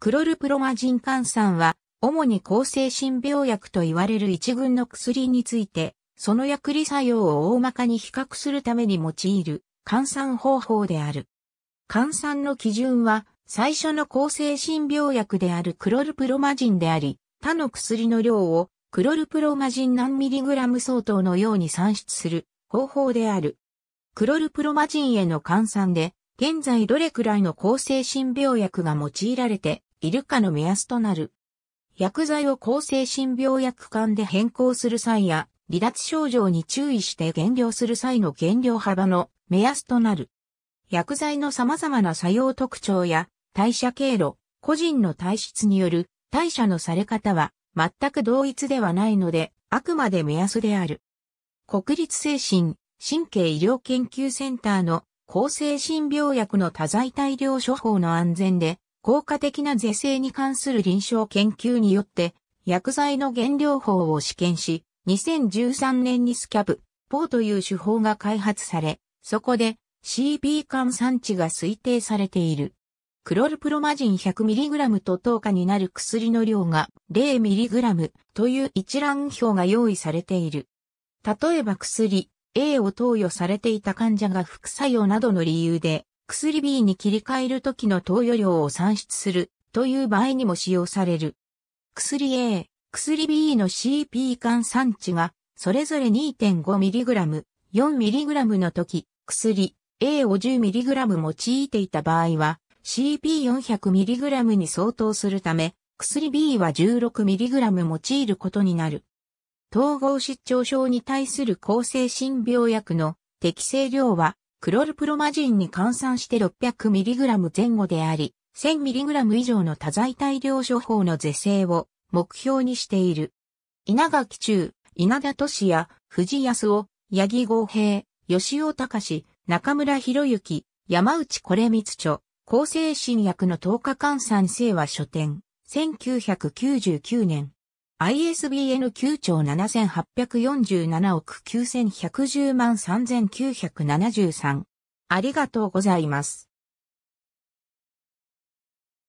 クロルプロマジン換算は、主に抗精神病薬と言われる一群の薬について、その薬理作用を大まかに比較するために用いる換算方法である。換算の基準は、最初の抗精神病薬であるクロルプロマジンであり、他の薬の量をクロルプロマジン何ミリグラム相当のように算出する方法である。クロルプロマジンへの換算で、現在どれくらいの抗精神病薬が用いられてイルカの目安となる。薬剤を抗精神病薬管で変更する際や、離脱症状に注意して減量する際の減量幅の目安となる。薬剤の様々な作用特徴や代謝経路、個人の体質による代謝のされ方は全く同一ではないので、あくまで目安である。国立精神神経医療研究センターの抗精神病薬の多剤大量処方の安全で効果的な是正に関する臨床研究によって、薬剤の原料法を試験し、2013年にスキャブ、ポーという手法が開発され、そこで CB 間産地が推定されている。クロルプロマジン 100mg と糖化になる薬の量が 0mg という一覧表が用意されている。例えば薬 A を投与されていた患者が副作用などの理由で薬 B に切り替える時の投与量を算出するという場合にも使用される。薬 A、薬 B の CP 間産地がそれぞれ 2.5mg、4mg の時、薬 A を 10mg 用いていた場合は CP400mg に相当するため、薬 B は 16mg 用いることになる。統合失調症に対する抗精神病薬の適正量はクロルプロマジンに換算して 600mg 前後であり、1000mg 以上の多剤大量処方の是正を目標にしている。稲垣中、稲田俊也、藤康夫、八木豪平、吉尾隆、中村博之、山内これ著、厚生新薬の10日換算生は書店、1999年。ISBN 9兆7847億9110万3973。ありがとうございます。